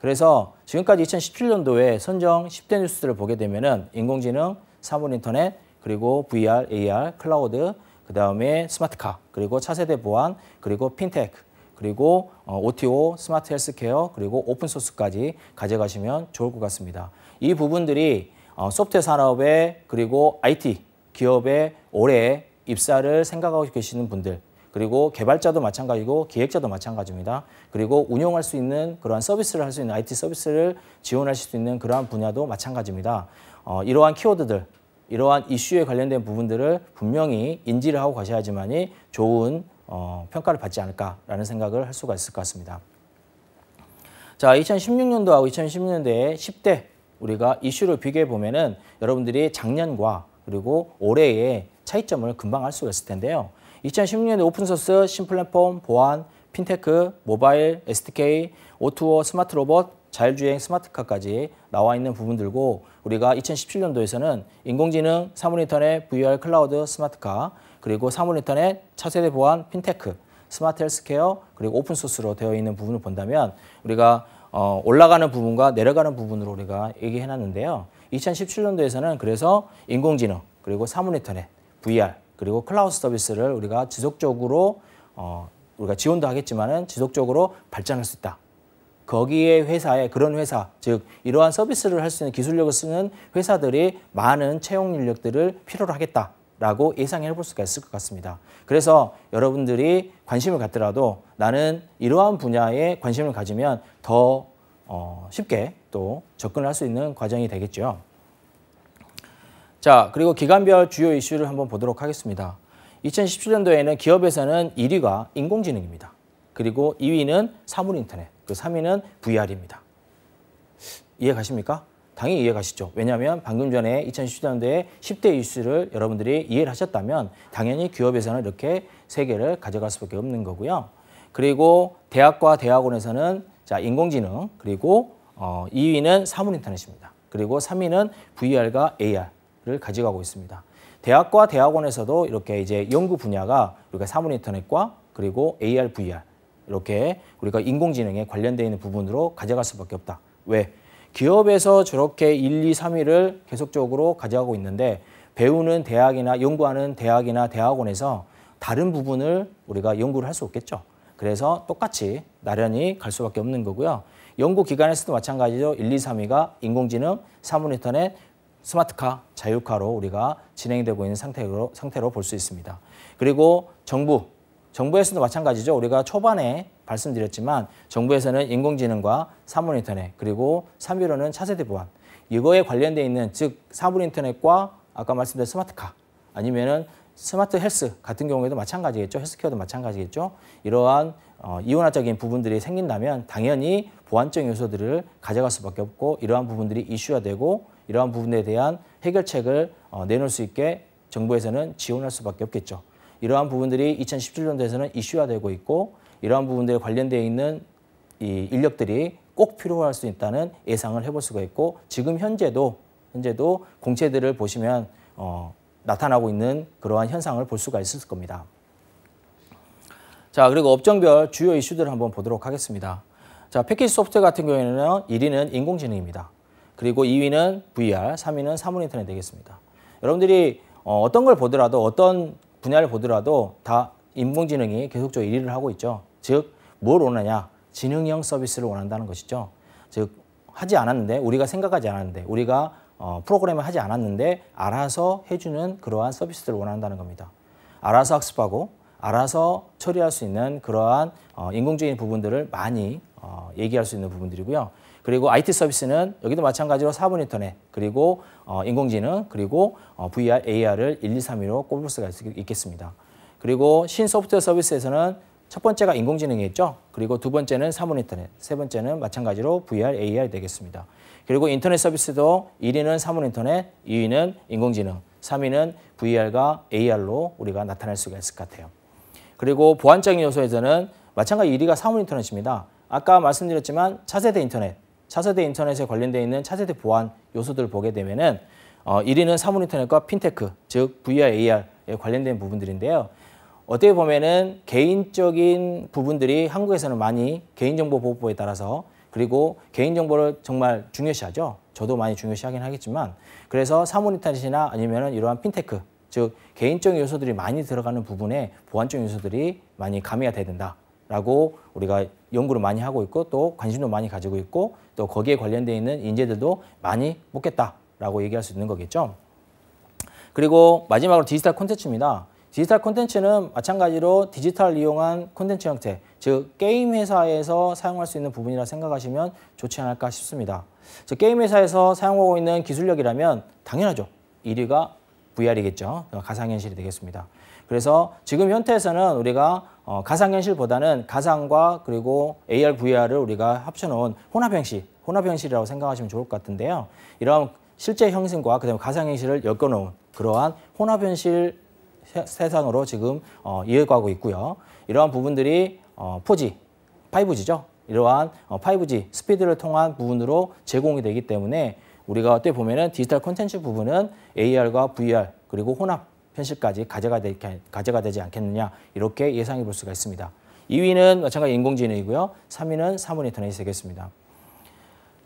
그래서 지금까지 2017년도에 선정 10대 뉴스들을 보게 되면은 인공지능, 사물인터넷, 그리고 VR, AR, 클라우드, 그 다음에 스마트카, 그리고 차세대 보안, 그리고 핀테크, 그리고 OTO, 어, 스마트 헬스케어, 그리고 오픈소스까지 가져가시면 좋을 것 같습니다. 이 부분들이 어, 소프트웨어 산업에 그리고 IT 기업에 올해 입사를 생각하고 계시는 분들 그리고 개발자도 마찬가지고 기획자도 마찬가지입니다. 그리고 운용할 수 있는 그러한 서비스를 할 수 있는 IT 서비스를 지원하실 수 있는 그러한 분야도 마찬가지입니다. 어, 이러한 키워드들, 이러한 이슈에 관련된 부분들을 분명히 인지를 하고 가셔야지만이 좋은 어, 평가를 받지 않을까라는 생각을 할 수가 있을 것 같습니다. 자, 2016년도하고 2016년대의 10대 우리가 이슈를 비교해 보면은 여러분들이 작년과 그리고 올해의 차이점을 금방 알 수가 있을 텐데요. 2016년에 오픈소스, 신플랫폼, 보안, 핀테크, 모바일, SDK, 오투어, 스마트 로봇, 자율주행, 스마트카까지 나와 있는 부분들고 우리가 2017년도에서는 인공지능, 사물인터넷, VR, 클라우드, 스마트카, 그리고 사물인터넷, 차세대 보안, 핀테크, 스마트 헬스케어, 그리고 오픈소스로 되어 있는 부분을 본다면 우리가 어, 올라가는 부분과 내려가는 부분으로 우리가 얘기해놨는데요. 2017년도에서는 그래서 인공지능, 그리고 사물인터넷, VR, 그리고 클라우드 서비스를 우리가 지속적으로 어, 우리가 지원도 하겠지만은 지속적으로 발전할 수 있다. 거기에 회사에 그런 회사, 즉 이러한 서비스를 할 수 있는 기술력을 쓰는 회사들이 많은 채용 인력들을 필요로 하겠다. 라고 예상해 볼 수가 있을 것 같습니다. 그래서 여러분들이 관심을 갖더라도 나는 이러한 분야에 관심을 가지면 더 어, 쉽게 또 접근할 수 있는 과정이 되겠죠. 자, 그리고 기간별 주요 이슈를 한번 보도록 하겠습니다. 2017년도에는 기업에서는 1위가 인공지능입니다. 그리고 2위는 사물인터넷, 그 3위는 VR입니다. 이해 가십니까? 당연히 이해가시죠. 왜냐하면 방금 전에 2017년도에 10대 이슈를 여러분들이 이해를 하셨다면 당연히 기업에서는 이렇게 세 개를 가져갈 수밖에 없는 거고요. 그리고 대학과 대학원에서는 자 인공지능 그리고 어, 2위는 사물인터넷입니다. 그리고 3위는 VR과 AR을 가져가고 있습니다. 대학과 대학원에서도 이렇게 이제 연구 분야가 우리가 사물인터넷과 그리고 AR, VR 이렇게 우리가 인공지능에 관련되어 있는 부분으로 가져갈 수밖에 없다. 왜? 기업에서 저렇게 1, 2, 3위를 계속적으로 가져가고 있는데 배우는 대학이나 연구하는 대학이나 대학원에서 다른 부분을 우리가 연구를 할 수 없겠죠. 그래서 똑같이 나란히 갈 수밖에 없는 거고요. 연구 기관에서도 마찬가지죠 1, 2, 3위가 인공지능, 사물 인터넷, 스마트카, 자율카로 우리가 진행되고 있는 상태로, 상태로 볼 수 있습니다. 그리고 정부, 정부에서도 마찬가지죠. 우리가 초반에 말씀드렸지만 정부에서는 인공지능과 사물인터넷 그리고 3위로는 차세대 보안 이거에 관련돼 있는 즉 사물인터넷과 아까 말씀드린 스마트카 아니면은 스마트 헬스 같은 경우에도 마찬가지겠죠. 헬스케어도 마찬가지겠죠. 이러한 어, 이원화적인 부분들이 생긴다면 당연히 보안적 요소들을 가져갈 수밖에 없고 이러한 부분들이 이슈화 되고 이러한 부분에 대한 해결책을 어, 내놓을 수 있게 정부에서는 지원할 수밖에 없겠죠. 이러한 부분들이 2017년도에서는 이슈화되고 있고 이러한 부분들에 관련되어 있는 이 인력들이 꼭 필요할 수 있다는 예상을 해볼 수가 있고 지금 현재도 현재도 공채들을 보시면 어, 나타나고 있는 그러한 현상을 볼 수가 있을 겁니다. 자 그리고 업종별 주요 이슈들을 한번 보도록 하겠습니다. 자 패키지 소프트 같은 경우에는 1위는 인공지능입니다. 그리고 2위는 VR, 3위는 사물인터넷 되겠습니다. 여러분들이 어, 어떤 걸 보더라도 어떤 분야를 보더라도 다 인공지능이 계속적으로 1위를 하고 있죠. 즉, 뭘 원하냐? 지능형 서비스를 원한다는 것이죠. 즉, 하지 않았는데, 우리가 생각하지 않았는데, 우리가 어, 프로그램을 하지 않았는데 알아서 해주는 그러한 서비스를 원한다는 겁니다. 알아서 학습하고 알아서 처리할 수 있는 그러한 어, 인공적인 부분들을 많이 어, 얘기할 수 있는 부분들이고요. 그리고 IT 서비스는 여기도 마찬가지로 4분 인터넷, 그리고 어, 인공지능, 그리고 어, VR, AR을 1, 2, 3위로 꼽을 수가 있, 있겠습니다. 그리고 신소프트웨어 서비스에서는 첫 번째가 인공지능이겠죠. 그리고 두 번째는 사물 인터넷, 세 번째는 마찬가지로 VR, AR 되겠습니다. 그리고 인터넷 서비스도 1위는 사물 인터넷, 2위는 인공지능, 3위는 VR과 AR로 우리가 나타낼 수가 있을 것 같아요. 그리고 보안적인 요소에서는 마찬가지 1위가 사물 인터넷입니다. 아까 말씀드렸지만 차세대 인터넷, 차세대 인터넷에 관련되어 있는 차세대 보안 요소들을 보게 되면은 어, 1위는 사물 인터넷과 핀테크, 즉 VR, AR에 관련된 부분들인데요. 어떻게 보면은 개인적인 부분들이 한국에서는 많이 개인정보보호법에 따라서 그리고 개인정보를 정말 중요시하죠. 저도 많이 중요시하긴 하겠지만 그래서 사모니타리시나 아니면 이러한 핀테크 즉 개인적 요소들이 많이 들어가는 부분에 보안적 요소들이 많이 가미가 돼야 된다라고 우리가 연구를 많이 하고 있고 또 관심도 많이 가지고 있고 또 거기에 관련되어 있는 인재들도 많이 뽑겠다라고 얘기할 수 있는 거겠죠. 그리고 마지막으로 디지털 콘텐츠입니다. 디지털 콘텐츠는 마찬가지로 디지털 이용한 콘텐츠 형태, 즉 게임 회사에서 사용할 수 있는 부분이라 생각하시면 좋지 않을까 싶습니다. 즉 게임 회사에서 사용하고 있는 기술력이라면 당연하죠. 1위가 VR이겠죠. 가상현실이 되겠습니다. 그래서 지금 현태에서는 우리가 어, 가상현실보다는 가상과 그리고 AR, VR을 우리가 합쳐놓은 혼합현실, 혼합현실이라고 생각하시면 좋을 것 같은데요. 이런 실제 형상과 그다음 가상현실을 엮어놓은 그러한 혼합현실 세상으로 지금 어, 이어가고 있고요. 이러한 부분들이 어, 4G, 5G죠. 이러한 5G 어, 스피드를 통한 부분으로 제공이 되기 때문에 우리가 어떻게 보면은 디지털 콘텐츠 부분은 AR과 VR 그리고 혼합 현실까지 가져가, 되, 가져가 되지 않겠느냐 이렇게 예상해 볼 수가 있습니다. 2위는 마찬가지 인공지능이고요. 3위는 사물 인터넷이 되겠습니다.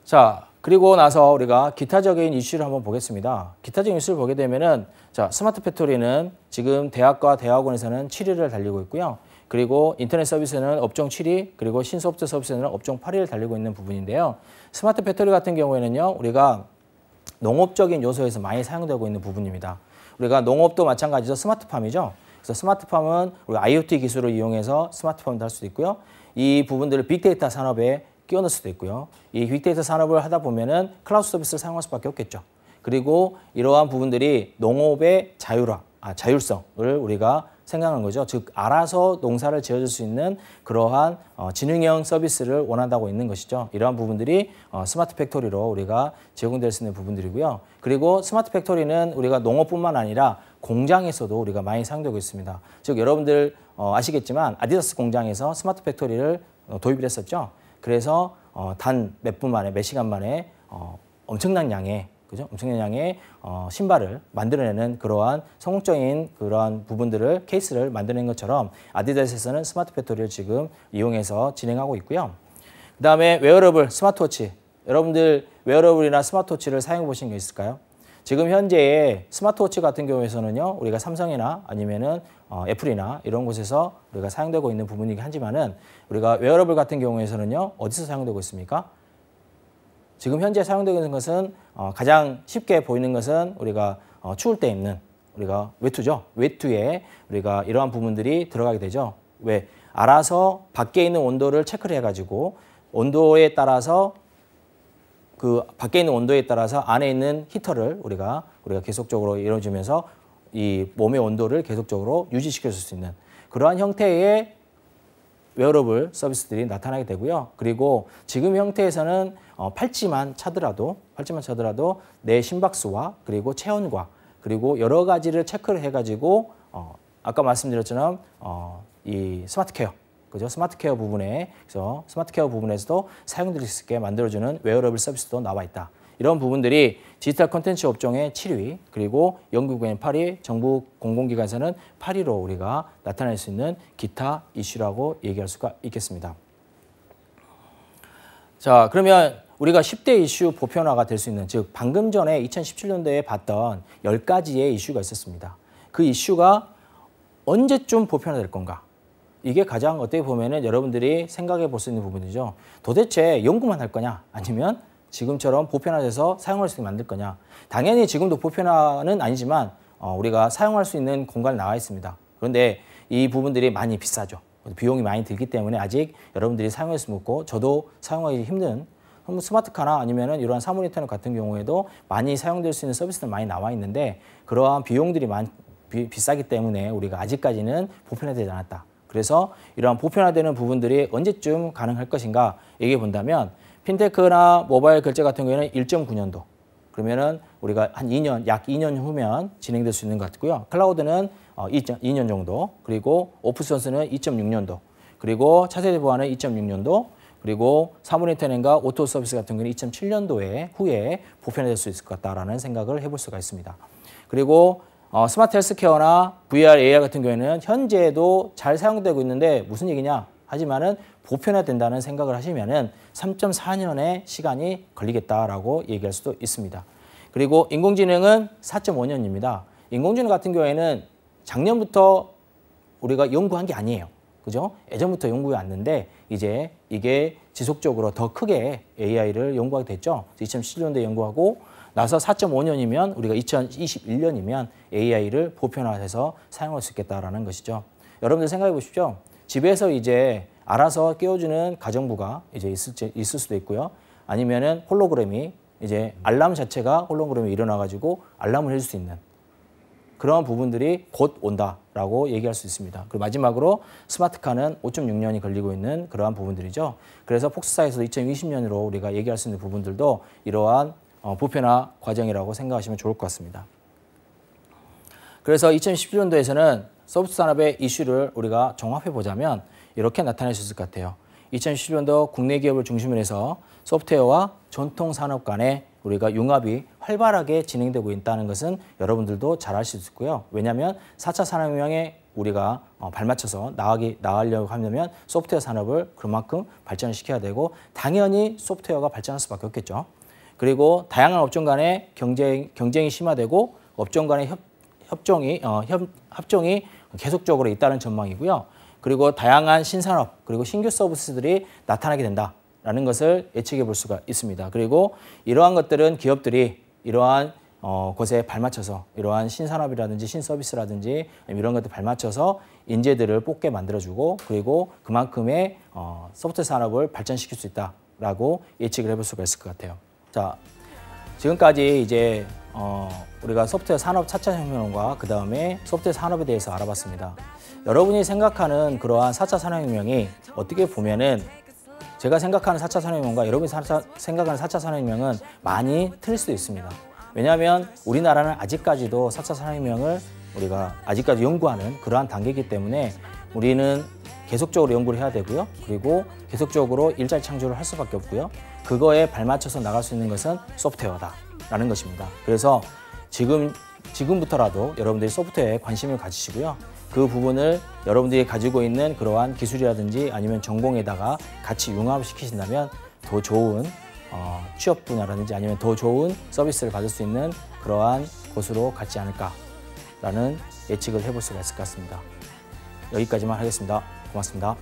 자, 그리고 나서 우리가 기타적인 이슈를 한번 보겠습니다. 기타적인 이슈를 보게 되면은 자 스마트 팩토리는 지금 대학과 대학원에서는 7위를 달리고 있고요. 그리고 인터넷 서비스는 업종 7위, 그리고 신소프트 서비스는 업종 8위를 달리고 있는 부분인데요. 스마트 팩토리 같은 경우에는요, 우리가 농업적인 요소에서 많이 사용되고 있는 부분입니다. 우리가 농업도 마찬가지죠 스마트팜이죠. 그래서 스마트팜은 우리 IoT 기술을 이용해서 스마트팜도 할수 있고요. 이 부분들을 빅데이터 산업에 끼워넣을 수도 있고요. 이 빅데이터 산업을 하다 보면은 클라우드 서비스를 사용할 수밖에 없겠죠. 그리고 이러한 부분들이 농업의 자율화, 아, 자율성을 우리가 생각한 거죠. 즉 알아서 농사를 지어줄 수 있는 그러한 어, 지능형 서비스를 원한다고 있는 것이죠. 이러한 부분들이 어, 스마트 팩토리로 우리가 제공될 수 있는 부분들이고요. 그리고 스마트 팩토리는 우리가 농업뿐만 아니라 공장에서도 우리가 많이 사용되고 있습니다. 즉 여러분들 어, 아시겠지만 아디다스 공장에서 스마트 팩토리를 어, 도입을 했었죠. 그래서 어, 단몇 분 만에 몇 시간 만에 어, 엄청난 양의 그죠? 엄청난 양의 어, 신발을 만들어내는 그러한 성공적인 그러한 부분들을 케이스를 만드는 것처럼 아디다스에서는 스마트 배터리를 지금 이용해서 진행하고 있고요. 그다음에 웨어러블 스마트워치 여러분들 웨어러블이나 스마트워치를 사용해 보신 게 있을까요? 지금 현재 스마트워치 같은 경우에서는요 우리가 삼성이나 아니면은 어, 애플이나 이런 곳에서 우리가 사용되고 있는 부분이긴 하지만은 우리가 웨어러블 같은 경우에서는요 어디서 사용되고 있습니까? 지금 현재 사용되고 있는 것은 어, 가장 쉽게 보이는 것은 우리가 어, 추울 때 입는 우리가 외투죠. 외투에 우리가 이러한 부분들이 들어가게 되죠. 왜? 알아서 밖에 있는 온도를 체크를 해가지고 온도에 따라서 그 밖에 있는 온도에 따라서 안에 있는 히터를 우리가 우리가 계속적으로 이어주면서이 몸의 온도를 계속적으로 유지시켜 줄수 있는 그러한 형태의 웨어러블 서비스들이 나타나게 되고요. 그리고 지금 형태에서는 어, 팔찌만 차더라도 팔찌만 차더라도 내 심박수와 그리고 체온과 그리고 여러 가지를 체크를 해가지고 어, 아까 말씀드렸처럼 어, 이 스마트 케어 그죠? 스마트 케어 부분에 그래서 스마트 케어 부분에서도 사용될수 있게 만들어주는 웨어러블 서비스도 나와 있다. 이런 부분들이 디지털 컨텐츠 업종의 7위 그리고 연구국인 8위 정부 공공기관사는 8위로 우리가 나타낼 수 있는 기타 이슈라고 얘기할 수가 있겠습니다. 자 그러면 우리가 10대 이슈 보편화가 될 수 있는 즉 방금 전에 2017년도에 봤던 10가지의 이슈가 있었습니다. 그 이슈가 언제쯤 보편화될 건가? 이게 가장 어떻게 보면은 여러분들이 생각해 볼 수 있는 부분이죠. 도대체 연구만 할 거냐? 아니면 지금처럼 보편화돼서 사용할 수 있게 만들 거냐? 당연히 지금도 보편화는 아니지만 어, 우리가 사용할 수 있는 공간이 나와 있습니다. 그런데 이 부분들이 많이 비싸죠. 비용이 많이 들기 때문에 아직 여러분들이 사용할 수 없고 저도 사용하기 힘든 스마트카나 아니면은 이러한 사물 인터넷 같은 경우에도 많이 사용될 수 있는 서비스는 많이 나와 있는데 그러한 비용들이 많, 비, 비싸기 때문에 우리가 아직까지는 보편화되지 않았다. 그래서 이러한 보편화되는 부분들이 언제쯤 가능할 것인가 얘기해 본다면 핀테크나 모바일 결제 같은 경우에는 1.9년도 그러면은 우리가 한 2년 약 2년 후면 진행될 수 있는 것 같고요. 클라우드는 2년 어, 정도 그리고 오프선스는 2.6년도 그리고 차세대 보안은 2.6년도 그리고 사물인터넷과 오토 서비스 같은 경우는 2.7년도에 후에 보편화될 수 있을 것 같다라는 생각을 해볼 수가 있습니다. 그리고 어, 스마트 헬스케어나 VR, AR 같은 경우에는 현재도 잘 사용되고 있는데 무슨 얘기냐? 하지만은 보편화된다는 생각을 하시면은 3.4년의 시간이 걸리겠다라고 얘기할 수도 있습니다. 그리고 인공지능은 4.5년입니다. 인공지능 같은 경우에는 작년부터 우리가 연구한 게 아니에요. 그죠? 예전부터 연구해 왔는데 이제 이게 지속적으로 더 크게 AI를 연구하게 됐죠. 2017년도에 연구하고 나서 4.5년이면 우리가 2021년이면 AI를 보편화해서 사용할 수 있겠다라는 것이죠. 여러분들 생각해 보십시오. 집에서 이제 알아서 깨워주는 가정부가 이제 있을, 있을 수도 있고요. 아니면은 홀로그램이 이제 알람 자체가 홀로그램이 일어나가지고 알람을 해줄 수 있는 그런 부분들이 곧 온다라고 얘기할 수 있습니다. 그리고 마지막으로 스마트카는 5.6년이 걸리고 있는 그러한 부분들이죠. 그래서 폭스사에서 2020년으로 우리가 얘기할 수 있는 부분들도 이러한 보편화 어, 과정이라고 생각하시면 좋을 것 같습니다. 그래서 2017년도에서는 소프트 산업의 이슈를 우리가 종합해 보자면 이렇게 나타낼 수 있을 것 같아요. 2017년도 국내 기업을 중심으로 해서 소프트웨어와 전통 산업 간의 우리가 융합이 활발하게 진행되고 있다는 것은 여러분들도 잘 알 수 있고요. 왜냐하면 4차 산업혁명에 우리가 어, 발맞춰서 나가기, 나가려고 하려면 소프트웨어 산업을 그만큼 발전시켜야 되고 당연히 소프트웨어가 발전할 수밖에 없겠죠. 그리고 다양한 업종 간의 경쟁, 경쟁이 심화되고 업종 간의 협, 협정이, 어, 협, 합종이 계속적으로 있다는 전망이고요. 그리고 다양한 신산업 그리고 신규 서비스들이 나타나게 된다라는 것을 예측해 볼 수가 있습니다. 그리고 이러한 것들은 기업들이 이러한 어, 곳에 발맞춰서 이러한 신산업이라든지 신서비스라든지 이런 것들 발맞춰서 인재들을 뽑게 만들어주고 그리고 그만큼의 어, 소프트 산업을 발전시킬 수 있다라고 예측을 해 볼 수가 있을 것 같아요. 자, 지금까지 이제 어, 우리가 소프트웨어 산업 차차 혁명과 그 다음에 소프트웨어 산업에 대해서 알아봤습니다. 여러분이 생각하는 그러한 4차 산업혁명이 어떻게 보면은 제가 생각하는 4차 산업혁명과 여러분이 4차, 생각하는 4차 산업혁명은 많이 틀릴 수도 있습니다. 왜냐하면 우리나라는 아직까지도 4차 산업혁명을 우리가 아직까지 연구하는 그러한 단계이기 때문에 우리는 계속적으로 연구를 해야 되고요. 그리고 계속적으로 일자리 창조를 할 수밖에 없고요. 그거에 발맞춰서 나갈 수 있는 것은 소프트웨어다라는 것입니다. 그래서 지금 지금부터라도 여러분들이 소프트웨어에 관심을 가지시고요. 그 부분을 여러분들이 가지고 있는 그러한 기술이라든지 아니면 전공에다가 같이 융합시키신다면 더 좋은 어, 취업 분야라든지 아니면 더 좋은 서비스를 받을 수 있는 그러한 곳으로 가지 않을까라는 예측을 해볼 수가 있을 것 같습니다. 여기까지만 하겠습니다. 고맙습니다.